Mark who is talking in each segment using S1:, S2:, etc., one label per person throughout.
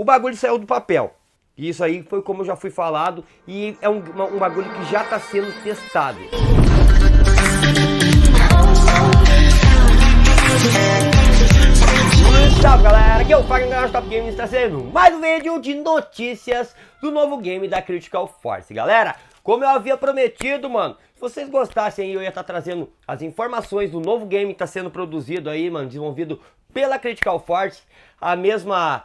S1: O bagulho saiu do papel. Isso aí foi como eu já fui falado e é um, um bagulho que já está sendo testado. Salve galera, aqui é o Fagner Canal Top Games tá sendo mais um vídeo de notícias do novo game da Critical Force. Galera, como eu havia prometido, mano, se vocês gostassem aí eu ia estar tá trazendo as informações do novo game que está sendo produzido aí, mano, desenvolvido pela Critical Force, a mesma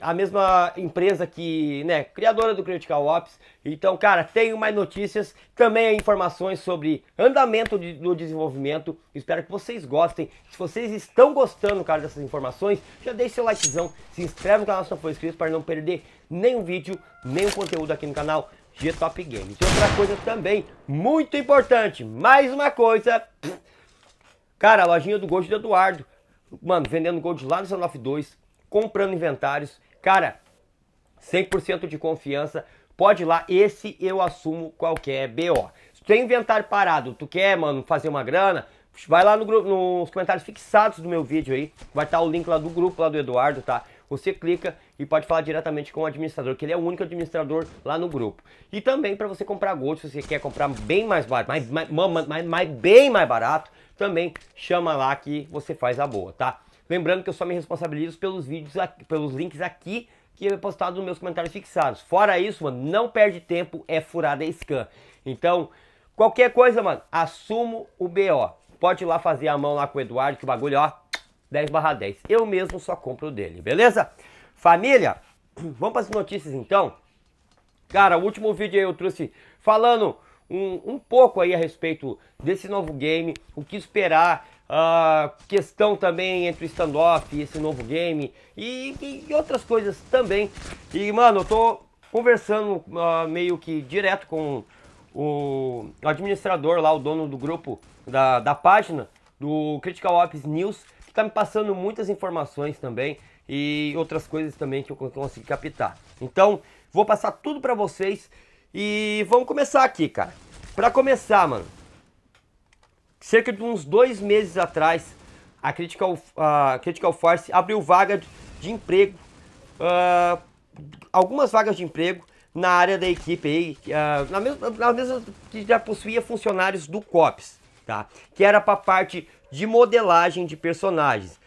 S1: a mesma empresa que, né, criadora do Critical Ops. Então, cara, tenho mais notícias, também informações sobre andamento de, do desenvolvimento. Espero que vocês gostem. Se vocês estão gostando, cara, dessas informações, já deixe seu likezão, se inscreve no canal se não for inscrito para não perder nenhum vídeo, nenhum conteúdo aqui no canal G Top Games. E outra coisa também muito importante, mais uma coisa. Cara, a lojinha do Gold do Eduardo, mano, vendendo Gold lá no 192 comprando inventários Cara, 100% de confiança, pode ir lá, esse eu assumo qualquer BO. Se tu tem inventário parado, tu quer, mano, fazer uma grana, vai lá no, nos comentários fixados do meu vídeo aí, vai estar tá o link lá do grupo lá do Eduardo, tá? Você clica e pode falar diretamente com o administrador, que ele é o único administrador lá no grupo. E também para você comprar gold, se você quer comprar bem mais barato, mais, mais, mais, mais, bem mais barato, também chama lá que você faz a boa, tá? Lembrando que eu só me responsabilizo pelos vídeos, pelos links aqui que é postado nos meus comentários fixados. Fora isso, mano, não perde tempo, é furada é scan. Então, qualquer coisa, mano, assumo o BO. Pode ir lá fazer a mão lá com o Eduardo, que o bagulho, ó, 10 barra 10. Eu mesmo só compro dele, beleza? Família, vamos para as notícias então. Cara, o último vídeo aí eu trouxe falando um, um pouco aí a respeito desse novo game, o que esperar, a questão também entre o standoff e esse novo game e, e, outras coisas também. E mano, eu tô conversando uh, meio que direto com o administrador lá, o dono do grupo da, da página do Critical Ops News, que tá me passando muitas informações também e outras coisas também que eu consegui captar. Então, vou passar tudo para vocês e vamos começar aqui, cara. Para começar, mano, cerca de uns dois meses atrás, a Critical, a Critical Force abriu vaga de emprego, uh, algumas vagas de emprego na área da equipe aí, uh, na, mesma, na mesma que já possuía funcionários do COPS, tá? Que era para parte de modelagem de personagens.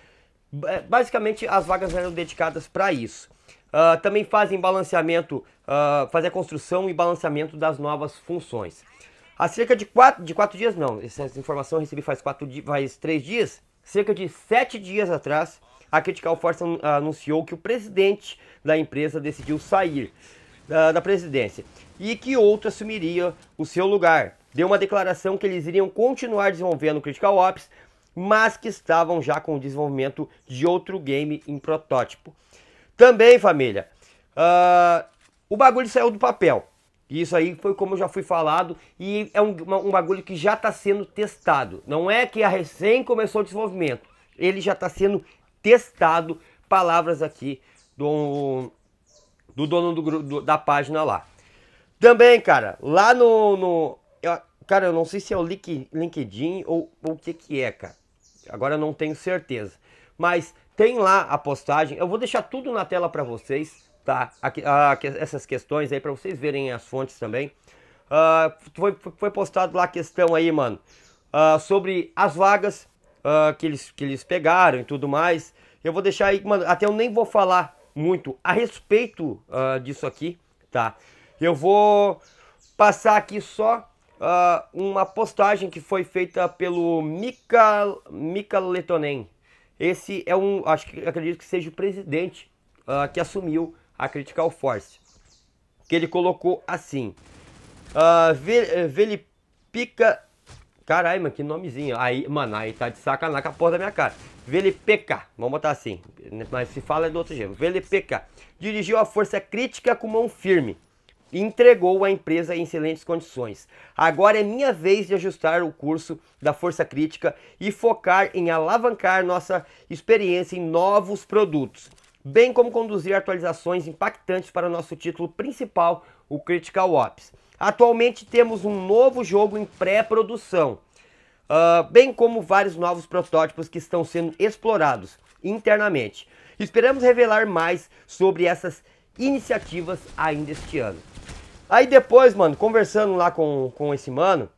S1: Basicamente, as vagas eram dedicadas para isso. Uh, também fazem balanceamento, uh, fazer a construção e balanceamento das novas funções. Há cerca de quatro, de quatro dias não, essa informação eu recebi faz, quatro, faz três dias, cerca de sete dias atrás, a Critical Force anunciou que o presidente da empresa decidiu sair da, da presidência e que outro assumiria o seu lugar. Deu uma declaração que eles iriam continuar desenvolvendo o Critical Ops, mas que estavam já com o desenvolvimento de outro game em protótipo. Também, família, uh, o bagulho saiu do papel. E isso aí foi como já fui falado, e é um, um bagulho que já está sendo testado. Não é que a recém começou o desenvolvimento, ele já está sendo testado. Palavras aqui do, do dono do, do, da página lá. Também, cara, lá no. no eu, cara, eu não sei se é o LinkedIn ou, ou o que, que é, cara. Agora não tenho certeza. Mas tem lá a postagem. Eu vou deixar tudo na tela para vocês tá? Aqui, ah, essas questões aí para vocês verem as fontes também. Ah, foi, foi postado lá a questão aí, mano, ah, sobre as vagas ah, que, eles, que eles pegaram e tudo mais. Eu vou deixar aí, mano, até eu nem vou falar muito a respeito ah, disso aqui, tá? Eu vou passar aqui só ah, uma postagem que foi feita pelo Mika, Mika Letonen. Esse é um, acho que acredito que seja o presidente que assumiu a Critical o Force, que ele colocou assim. Uh, Ve Velipica. Caralho, mano, que nomezinho. Aí, mano, aí tá de sacanagem com a porra da minha cara. Velipeca, vamos botar assim, mas se fala é do outro jeito. Velipeca dirigiu a força crítica com mão firme entregou a empresa em excelentes condições. Agora é minha vez de ajustar o curso da força crítica e focar em alavancar nossa experiência em novos produtos bem como conduzir atualizações impactantes para o nosso título principal, o Critical Ops. Atualmente temos um novo jogo em pré-produção, uh, bem como vários novos protótipos que estão sendo explorados internamente. Esperamos revelar mais sobre essas iniciativas ainda este ano. Aí depois, mano, conversando lá com, com esse mano,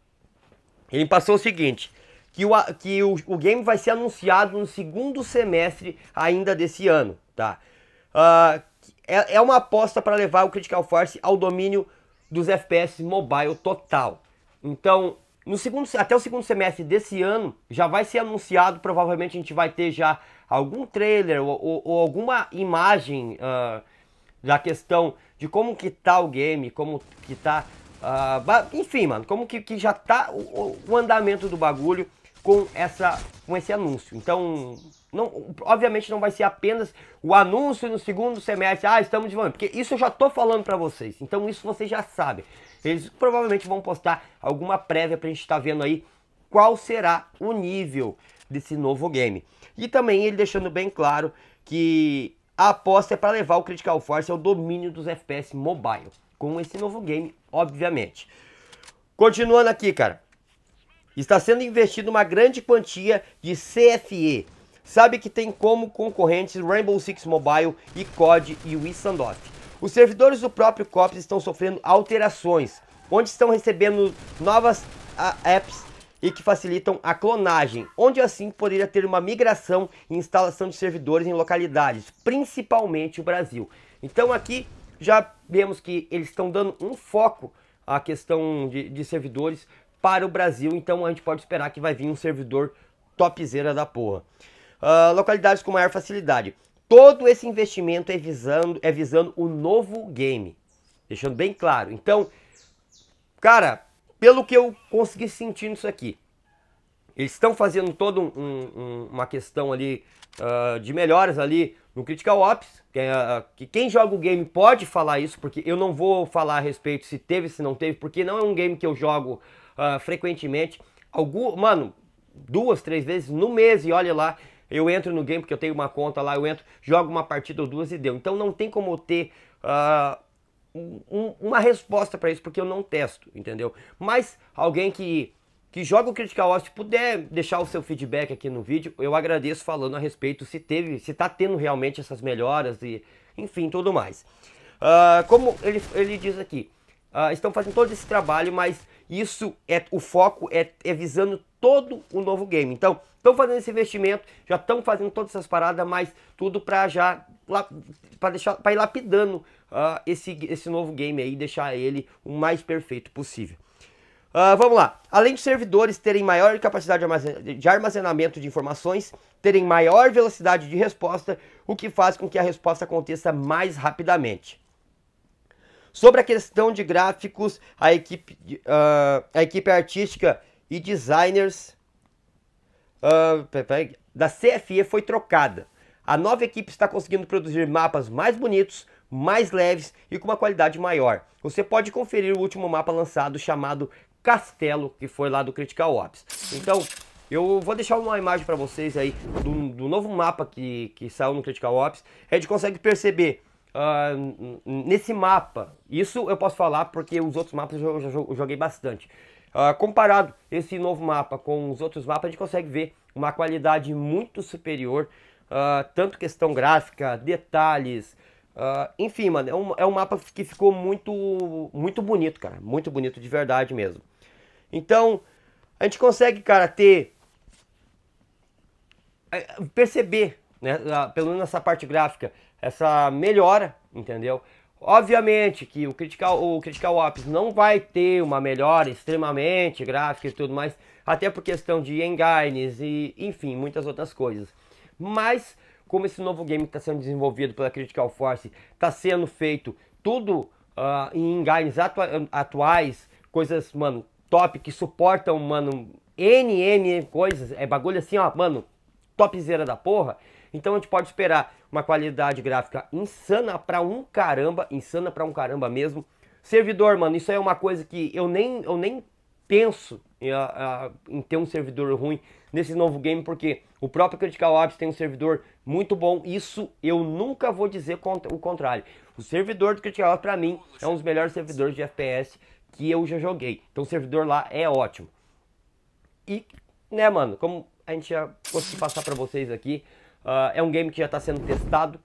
S1: ele passou o seguinte, que, o, que o, o game vai ser anunciado no segundo semestre ainda desse ano. Tá? Uh, é, é uma aposta para levar o Critical Force ao domínio dos FPS mobile total. Então, no segundo, até o segundo semestre desse ano, já vai ser anunciado, provavelmente a gente vai ter já algum trailer ou, ou, ou alguma imagem uh, da questão de como que tá o game, como que tá... Uh, enfim, mano, como que, que já tá o, o andamento do bagulho com essa com esse anúncio. Então, não, obviamente não vai ser apenas o anúncio no segundo semestre, ah, estamos de volta porque isso eu já estou falando para vocês. Então isso vocês já sabem. Eles provavelmente vão postar alguma prévia para a gente estar tá vendo aí qual será o nível desse novo game. E também ele deixando bem claro que a aposta é para levar o Critical Force ao domínio dos FPS mobile com esse novo game, obviamente. Continuando aqui, cara. Está sendo investido uma grande quantia de CFE. Sabe que tem como concorrentes Rainbow Six Mobile e COD e Wissandoff. Os servidores do próprio COPS estão sofrendo alterações, onde estão recebendo novas apps e que facilitam a clonagem, onde assim poderia ter uma migração e instalação de servidores em localidades, principalmente o Brasil. Então aqui já vemos que eles estão dando um foco à questão de, de servidores para o Brasil, então a gente pode esperar que vai vir um servidor topzera da porra. Uh, localidades com maior facilidade. Todo esse investimento é visando, é visando o novo game, deixando bem claro. Então, cara, pelo que eu consegui sentir isso aqui, eles estão fazendo toda um, um, uma questão ali uh, de melhoras ali no Critical Ops, que, uh, que, quem joga o game pode falar isso, porque eu não vou falar a respeito se teve, se não teve, porque não é um game que eu jogo uh, frequentemente. Algum, mano, duas, três vezes no mês e olha lá. Eu entro no game porque eu tenho uma conta lá, eu entro, jogo uma partida ou duas e deu. Então não tem como eu ter uh, um, uma resposta para isso, porque eu não testo, entendeu? Mas alguém que, que joga o Critical Ops, se puder deixar o seu feedback aqui no vídeo, eu agradeço falando a respeito se teve, se tá tendo realmente essas melhoras e enfim, tudo mais. Uh, como ele, ele diz aqui, uh, estão fazendo todo esse trabalho, mas isso é o foco é, é visando todo o novo game. Então, estão fazendo esse investimento, já estão fazendo todas essas paradas, mas tudo para já para deixar para ir lapidando uh, esse esse novo game aí, deixar ele o mais perfeito possível. Uh, vamos lá. Além dos servidores terem maior capacidade de armazenamento de informações, terem maior velocidade de resposta, o que faz com que a resposta aconteça mais rapidamente. Sobre a questão de gráficos, a equipe, uh, a equipe artística e designers uh, da CFE foi trocada. A nova equipe está conseguindo produzir mapas mais bonitos, mais leves e com uma qualidade maior. Você pode conferir o último mapa lançado chamado Castelo, que foi lá do Critical Ops. Então, eu vou deixar uma imagem para vocês aí do, do, novo mapa que, que saiu no Critical Ops. A gente consegue perceber uh, nesse mapa, isso eu posso falar porque os outros mapas eu já joguei bastante. Uh, comparado esse novo mapa com os outros mapas, a gente consegue ver uma qualidade muito superior, uh, tanto questão gráfica, detalhes, uh, enfim, mano, é um, é um mapa que ficou muito, muito bonito, cara, muito bonito de verdade mesmo. Então, a gente consegue, cara, ter, eh, perceber né, pelo menos nessa parte gráfica, essa melhora, entendeu? Obviamente que o Critical, o Critical Ops não vai ter uma melhora extremamente gráfica e tudo mais, até por questão de engines e, enfim, muitas outras coisas. Mas, como esse novo game está sendo desenvolvido pela Critical Force, está sendo feito tudo uh, em engines atuais, coisas, mano, top, que suportam, mano, NN coisas, é bagulho assim, ó, mano, topzera da porra. Então a gente pode esperar uma qualidade gráfica insana pra um caramba, insana pra um caramba mesmo. Servidor, mano, isso aí é uma coisa que eu nem, eu nem penso em, eh, eh, em ter um servidor ruim nesse novo game, porque o próprio Critical Ops tem um servidor muito bom. Isso eu nunca vou dizer o contrário. O servidor do Critical Ops, pra mim, é um dos melhores servidores de FPS que eu já joguei. Então o servidor lá é ótimo. E, né, mano, como a gente já conseguiu passar para vocês aqui, Uh, é um game que já está sendo testado.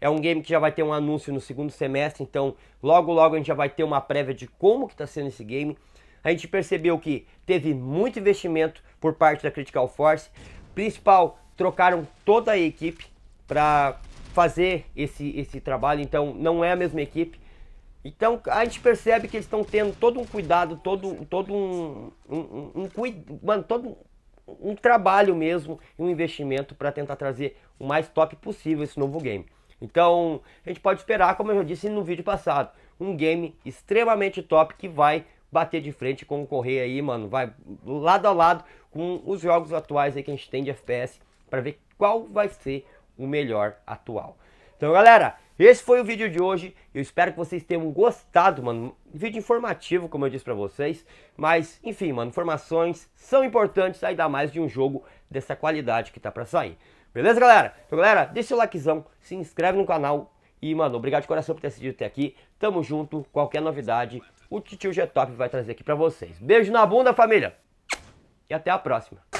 S1: É um game que já vai ter um anúncio no segundo semestre, então logo logo a gente já vai ter uma prévia de como que está sendo esse game. A gente percebeu que teve muito investimento por parte da Critical Force. Principal, trocaram toda a equipe para fazer esse, esse trabalho, então não é a mesma equipe. Então a gente percebe que eles estão tendo todo um cuidado, todo, todo um, um, um, um mano, todo, um trabalho mesmo e um investimento para tentar trazer o mais top possível esse novo game. Então, a gente pode esperar, como eu já disse no vídeo passado, um game extremamente top que vai bater de frente concorrer aí, mano, vai lado a lado com os jogos atuais aí que a gente tem de FPS para ver qual vai ser o melhor atual. Então, galera, esse foi o vídeo de hoje. Eu espero que vocês tenham gostado, mano. Vídeo informativo, como eu disse pra vocês. Mas, enfim, mano, informações são importantes, ainda mais de um jogo dessa qualidade que tá pra sair. Beleza, galera? Então, galera, deixa o likezão, se inscreve no canal. E, mano, obrigado de coração por ter assistido até aqui. Tamo junto. Qualquer novidade, o Titio G-Top vai trazer aqui pra vocês. Beijo na bunda, família. E até a próxima.